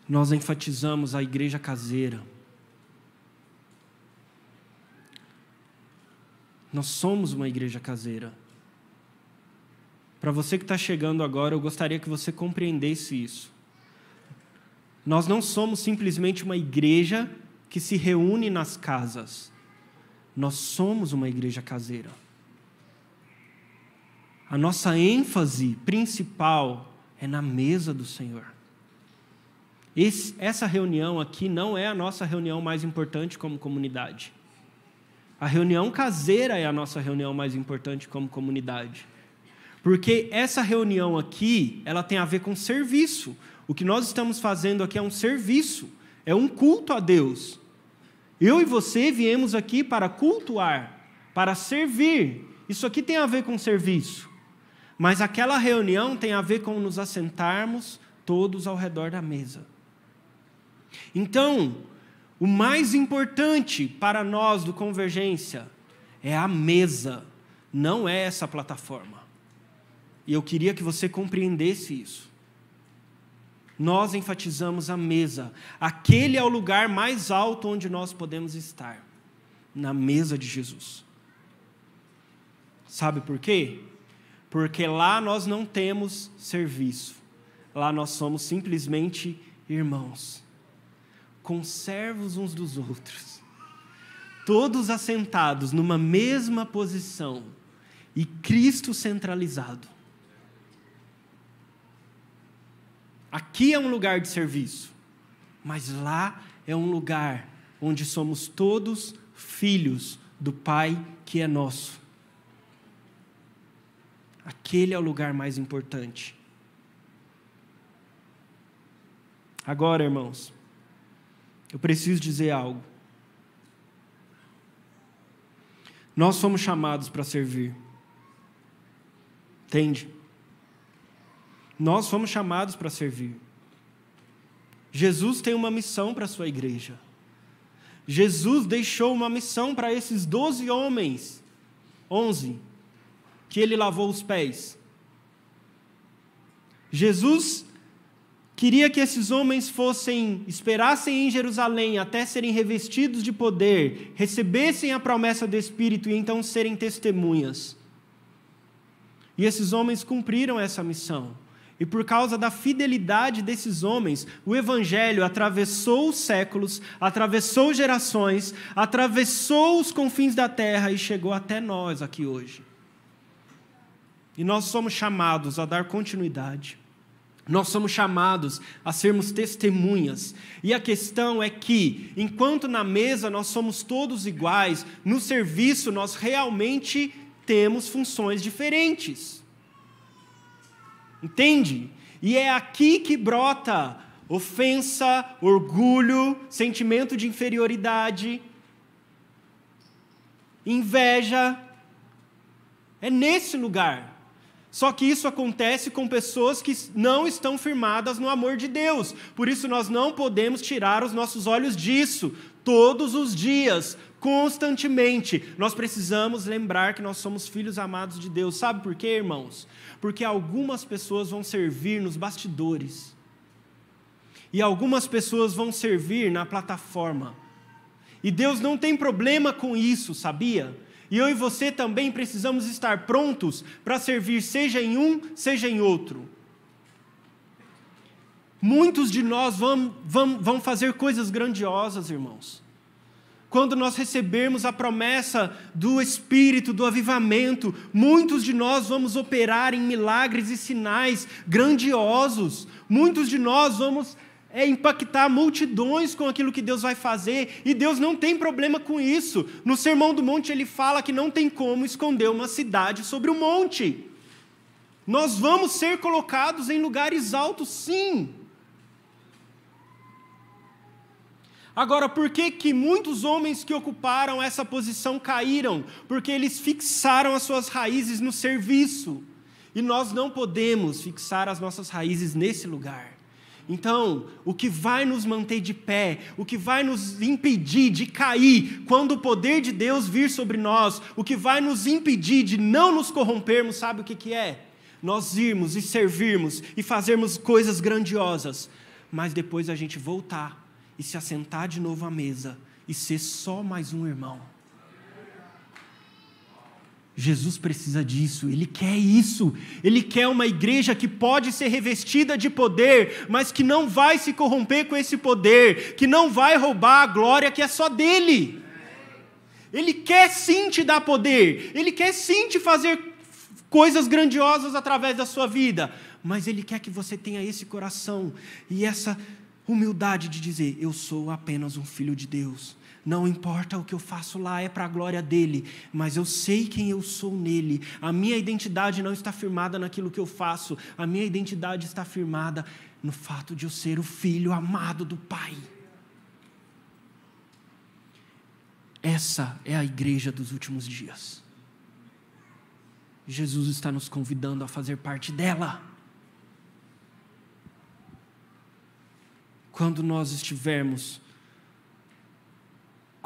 nós enfatizamos a igreja caseira. Nós somos uma igreja caseira. Para você que está chegando agora, eu gostaria que você compreendesse isso. Nós não somos simplesmente uma igreja que se reúne nas casas. Nós somos uma igreja caseira. A nossa ênfase principal é na mesa do Senhor. Esse, essa reunião aqui não é a nossa reunião mais importante como comunidade. A reunião caseira é a nossa reunião mais importante como comunidade. Porque essa reunião aqui, ela tem a ver com serviço. O que nós estamos fazendo aqui é um serviço, é um culto a Deus. Eu e você viemos aqui para cultuar, para servir. Isso aqui tem a ver com serviço. Mas aquela reunião tem a ver com nos assentarmos todos ao redor da mesa. Então, o mais importante para nós do Convergência é a mesa, não é essa plataforma. E eu queria que você compreendesse isso. Nós enfatizamos a mesa. Aquele é o lugar mais alto onde nós podemos estar na mesa de Jesus. Sabe por quê? porque lá nós não temos serviço, lá nós somos simplesmente irmãos, conservos uns dos outros, todos assentados numa mesma posição e Cristo centralizado. Aqui é um lugar de serviço, mas lá é um lugar onde somos todos filhos do Pai que é nosso. Aquele é o lugar mais importante. Agora, irmãos, eu preciso dizer algo. Nós somos chamados para servir. Entende? Nós somos chamados para servir. Jesus tem uma missão para a sua igreja. Jesus deixou uma missão para esses doze homens, onze, que ele lavou os pés. Jesus queria que esses homens fossem, esperassem em Jerusalém até serem revestidos de poder, recebessem a promessa do Espírito e então serem testemunhas. E esses homens cumpriram essa missão. E por causa da fidelidade desses homens, o Evangelho atravessou os séculos, atravessou gerações, atravessou os confins da terra e chegou até nós aqui hoje. E nós somos chamados a dar continuidade. Nós somos chamados a sermos testemunhas. E a questão é que, enquanto na mesa nós somos todos iguais, no serviço nós realmente temos funções diferentes. Entende? E é aqui que brota ofensa, orgulho, sentimento de inferioridade, inveja. É nesse lugar. Só que isso acontece com pessoas que não estão firmadas no amor de Deus. Por isso nós não podemos tirar os nossos olhos disso todos os dias, constantemente. Nós precisamos lembrar que nós somos filhos amados de Deus. Sabe por quê, irmãos? Porque algumas pessoas vão servir nos bastidores. E algumas pessoas vão servir na plataforma. E Deus não tem problema com isso, sabia? E eu e você também precisamos estar prontos para servir, seja em um, seja em outro. Muitos de nós vão, vão, vão fazer coisas grandiosas, irmãos. Quando nós recebermos a promessa do Espírito, do avivamento, muitos de nós vamos operar em milagres e sinais grandiosos. Muitos de nós vamos é impactar multidões com aquilo que Deus vai fazer, e Deus não tem problema com isso. No Sermão do Monte ele fala que não tem como esconder uma cidade sobre o um monte. Nós vamos ser colocados em lugares altos, sim. Agora, por que, que muitos homens que ocuparam essa posição caíram? Porque eles fixaram as suas raízes no serviço. E nós não podemos fixar as nossas raízes nesse lugar. Então, o que vai nos manter de pé, o que vai nos impedir de cair quando o poder de Deus vir sobre nós, o que vai nos impedir de não nos corrompermos, sabe o que, que é? Nós irmos e servirmos e fazermos coisas grandiosas, mas depois a gente voltar e se assentar de novo à mesa e ser só mais um irmão. Jesus precisa disso, ele quer isso. Ele quer uma igreja que pode ser revestida de poder, mas que não vai se corromper com esse poder, que não vai roubar a glória que é só dele. Ele quer sim te dar poder, ele quer sim te fazer coisas grandiosas através da sua vida, mas ele quer que você tenha esse coração e essa humildade de dizer: Eu sou apenas um filho de Deus. Não importa o que eu faço lá, é para a glória dele, mas eu sei quem eu sou nele. A minha identidade não está firmada naquilo que eu faço, a minha identidade está firmada no fato de eu ser o filho amado do Pai. Essa é a igreja dos últimos dias. Jesus está nos convidando a fazer parte dela. Quando nós estivermos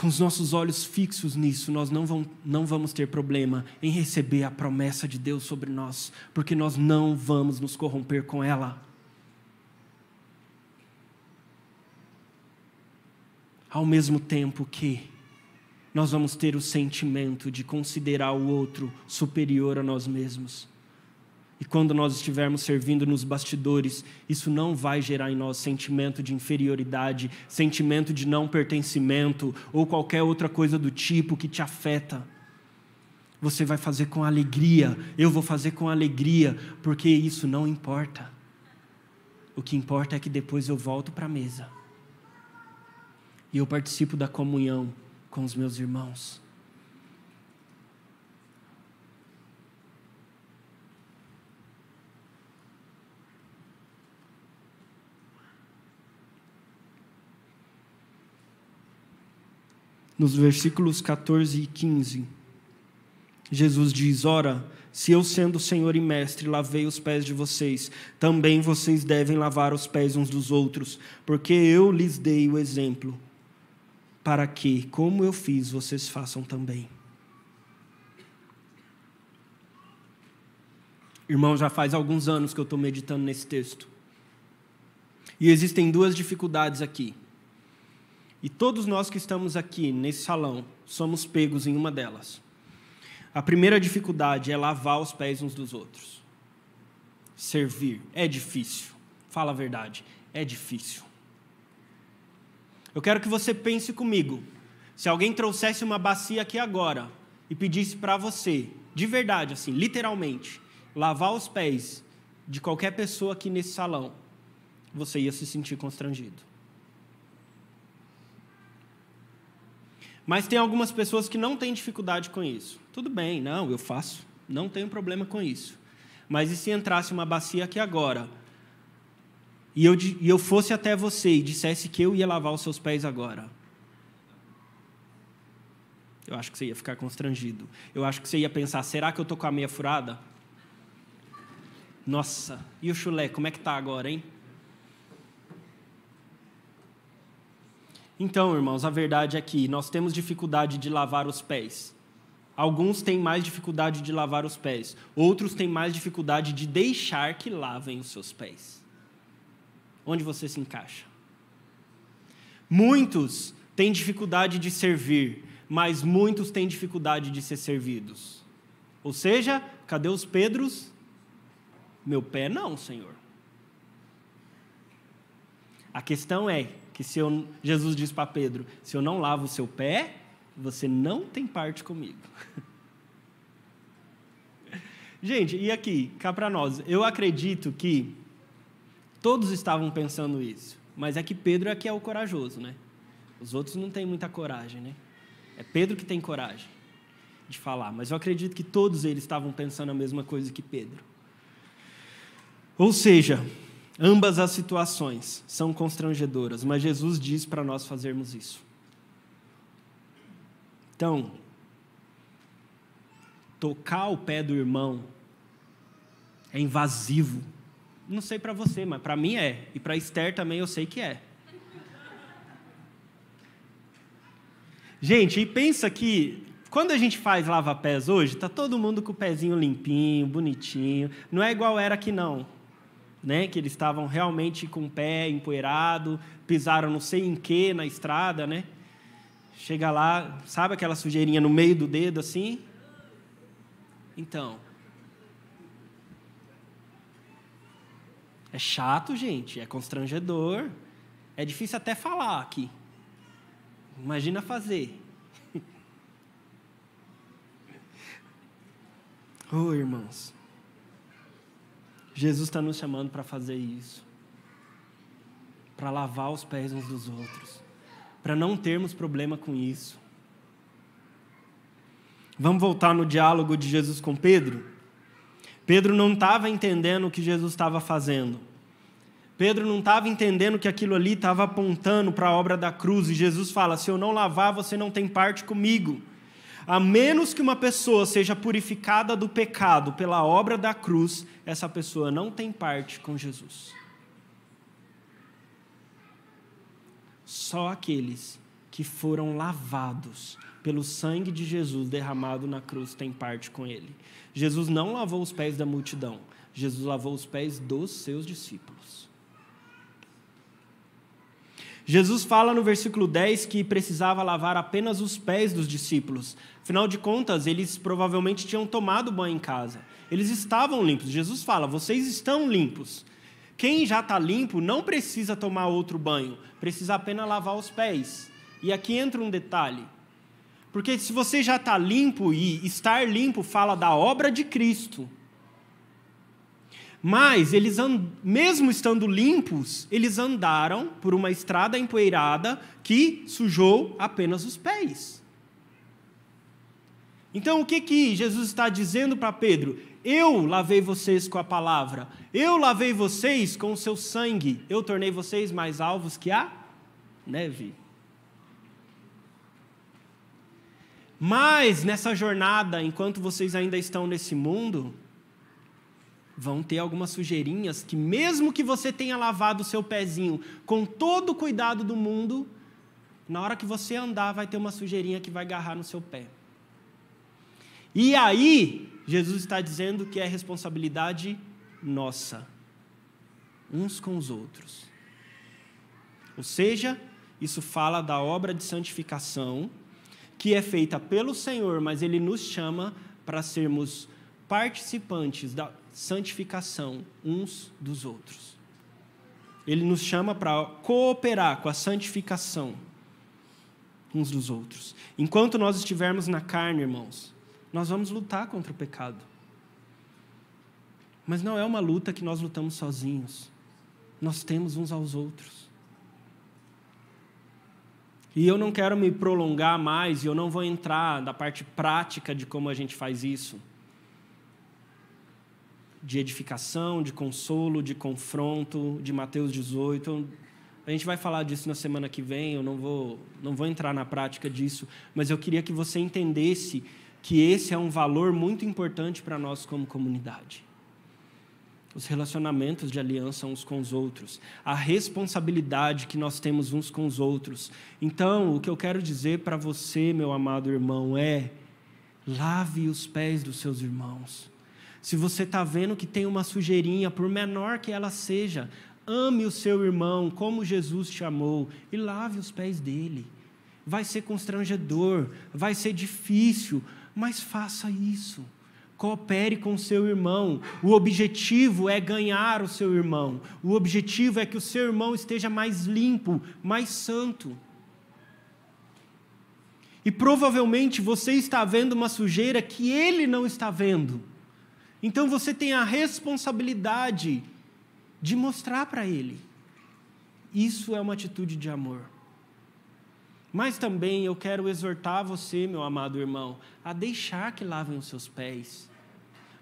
com os nossos olhos fixos nisso, nós não, vão, não vamos ter problema em receber a promessa de Deus sobre nós, porque nós não vamos nos corromper com ela. Ao mesmo tempo que nós vamos ter o sentimento de considerar o outro superior a nós mesmos. E quando nós estivermos servindo nos bastidores, isso não vai gerar em nós sentimento de inferioridade, sentimento de não pertencimento ou qualquer outra coisa do tipo que te afeta. Você vai fazer com alegria, eu vou fazer com alegria, porque isso não importa. O que importa é que depois eu volto para a mesa e eu participo da comunhão com os meus irmãos. nos versículos 14 e 15. Jesus diz: Ora, se eu sendo Senhor e Mestre lavei os pés de vocês, também vocês devem lavar os pés uns dos outros, porque eu lhes dei o exemplo, para que, como eu fiz, vocês façam também. Irmão, já faz alguns anos que eu estou meditando nesse texto. E existem duas dificuldades aqui. E todos nós que estamos aqui nesse salão somos pegos em uma delas. A primeira dificuldade é lavar os pés uns dos outros. Servir é difícil. Fala a verdade, é difícil. Eu quero que você pense comigo. Se alguém trouxesse uma bacia aqui agora e pedisse para você, de verdade, assim, literalmente, lavar os pés de qualquer pessoa aqui nesse salão, você ia se sentir constrangido. Mas tem algumas pessoas que não têm dificuldade com isso. Tudo bem, não, eu faço, não tenho problema com isso. Mas e se entrasse uma bacia aqui agora e eu, e eu fosse até você e dissesse que eu ia lavar os seus pés agora? Eu acho que você ia ficar constrangido. Eu acho que você ia pensar: será que eu estou com a meia furada? Nossa, e o chulé, como é que tá agora, hein? Então, irmãos, a verdade é que nós temos dificuldade de lavar os pés. Alguns têm mais dificuldade de lavar os pés, outros têm mais dificuldade de deixar que lavem os seus pés. Onde você se encaixa? Muitos têm dificuldade de servir, mas muitos têm dificuldade de ser servidos. Ou seja, cadê os Pedros? Meu pé não, Senhor. A questão é: que se eu, Jesus diz para Pedro: se eu não lavo o seu pé, você não tem parte comigo. Gente, e aqui, cá para nós, eu acredito que todos estavam pensando isso, mas é que Pedro é que é o corajoso, né? Os outros não têm muita coragem, né? É Pedro que tem coragem de falar, mas eu acredito que todos eles estavam pensando a mesma coisa que Pedro. Ou seja, Ambas as situações são constrangedoras, mas Jesus diz para nós fazermos isso. Então, tocar o pé do irmão é invasivo. Não sei para você, mas para mim é. E para Esther também eu sei que é. Gente, e pensa que quando a gente faz lava-pés hoje, tá todo mundo com o pezinho limpinho, bonitinho. Não é igual era aqui não né? Que eles estavam realmente com o pé empoeirado, pisaram não sei em que na estrada, né? Chega lá, sabe aquela sujeirinha no meio do dedo assim? Então. É chato, gente, é constrangedor. É difícil até falar aqui. Imagina fazer. Oh, irmãos. Jesus está nos chamando para fazer isso, para lavar os pés uns dos outros, para não termos problema com isso. Vamos voltar no diálogo de Jesus com Pedro? Pedro não estava entendendo o que Jesus estava fazendo. Pedro não estava entendendo que aquilo ali estava apontando para a obra da cruz, e Jesus fala: Se eu não lavar, você não tem parte comigo. A menos que uma pessoa seja purificada do pecado pela obra da cruz, essa pessoa não tem parte com Jesus. Só aqueles que foram lavados pelo sangue de Jesus derramado na cruz têm parte com ele. Jesus não lavou os pés da multidão, Jesus lavou os pés dos seus discípulos. Jesus fala no versículo 10 que precisava lavar apenas os pés dos discípulos. Afinal de contas, eles provavelmente tinham tomado banho em casa. Eles estavam limpos. Jesus fala: vocês estão limpos. Quem já está limpo não precisa tomar outro banho, precisa apenas lavar os pés. E aqui entra um detalhe. Porque se você já está limpo e estar limpo fala da obra de Cristo, mas eles, mesmo estando limpos, eles andaram por uma estrada empoeirada que sujou apenas os pés. Então, o que, que Jesus está dizendo para Pedro? Eu lavei vocês com a palavra, eu lavei vocês com o seu sangue, eu tornei vocês mais alvos que a neve. Mas nessa jornada, enquanto vocês ainda estão nesse mundo, vão ter algumas sujeirinhas que, mesmo que você tenha lavado o seu pezinho com todo o cuidado do mundo, na hora que você andar, vai ter uma sujeirinha que vai agarrar no seu pé. E aí, Jesus está dizendo que é responsabilidade nossa, uns com os outros. Ou seja, isso fala da obra de santificação, que é feita pelo Senhor, mas ele nos chama para sermos participantes da santificação uns dos outros. Ele nos chama para cooperar com a santificação uns dos outros. Enquanto nós estivermos na carne, irmãos, nós vamos lutar contra o pecado. Mas não é uma luta que nós lutamos sozinhos. Nós temos uns aos outros. E eu não quero me prolongar mais, e eu não vou entrar na parte prática de como a gente faz isso de edificação, de consolo, de confronto, de Mateus 18. A gente vai falar disso na semana que vem, eu não vou, não vou entrar na prática disso, mas eu queria que você entendesse que esse é um valor muito importante para nós como comunidade. Os relacionamentos de aliança uns com os outros, a responsabilidade que nós temos uns com os outros. Então, o que eu quero dizer para você, meu amado irmão, é: lave os pés dos seus irmãos se você está vendo que tem uma sujeirinha, por menor que ela seja, ame o seu irmão como Jesus te amou e lave os pés dele. Vai ser constrangedor, vai ser difícil, mas faça isso. Coopere com seu irmão. O objetivo é ganhar o seu irmão. O objetivo é que o seu irmão esteja mais limpo, mais santo. E provavelmente você está vendo uma sujeira que ele não está vendo. Então você tem a responsabilidade de mostrar para ele. Isso é uma atitude de amor. Mas também eu quero exortar você, meu amado irmão, a deixar que lavem os seus pés.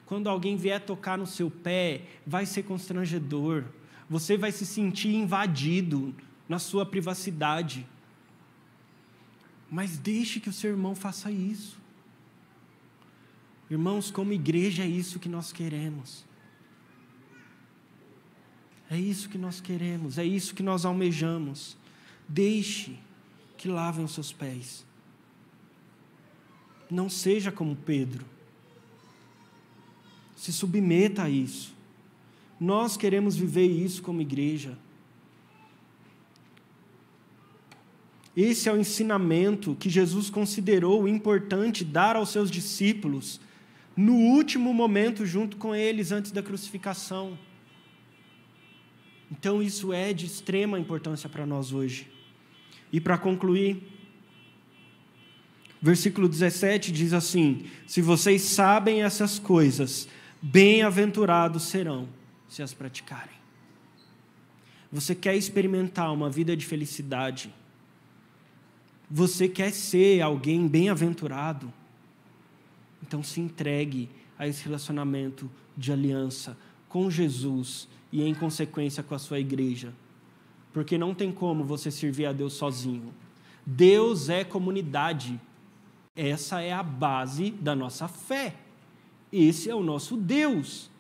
Quando alguém vier tocar no seu pé, vai ser constrangedor. Você vai se sentir invadido na sua privacidade. Mas deixe que o seu irmão faça isso. Irmãos, como igreja, é isso que nós queremos. É isso que nós queremos, é isso que nós almejamos. Deixe que lavem os seus pés. Não seja como Pedro. Se submeta a isso. Nós queremos viver isso como igreja. Esse é o ensinamento que Jesus considerou importante dar aos seus discípulos no último momento junto com eles antes da crucificação. Então isso é de extrema importância para nós hoje. E para concluir, versículo 17 diz assim: Se vocês sabem essas coisas, bem-aventurados serão se as praticarem. Você quer experimentar uma vida de felicidade? Você quer ser alguém bem-aventurado? Então se entregue a esse relacionamento de aliança com Jesus e em consequência com a sua igreja. Porque não tem como você servir a Deus sozinho. Deus é comunidade. Essa é a base da nossa fé. Esse é o nosso Deus.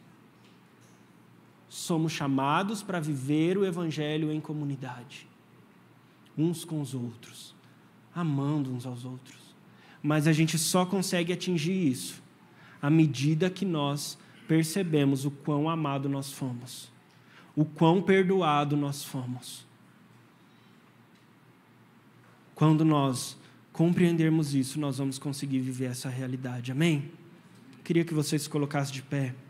Somos chamados para viver o Evangelho em comunidade, uns com os outros, amando uns aos outros mas a gente só consegue atingir isso à medida que nós percebemos o quão amado nós fomos, o quão perdoado nós fomos. Quando nós compreendermos isso, nós vamos conseguir viver essa realidade. Amém? Queria que vocês se colocassem de pé.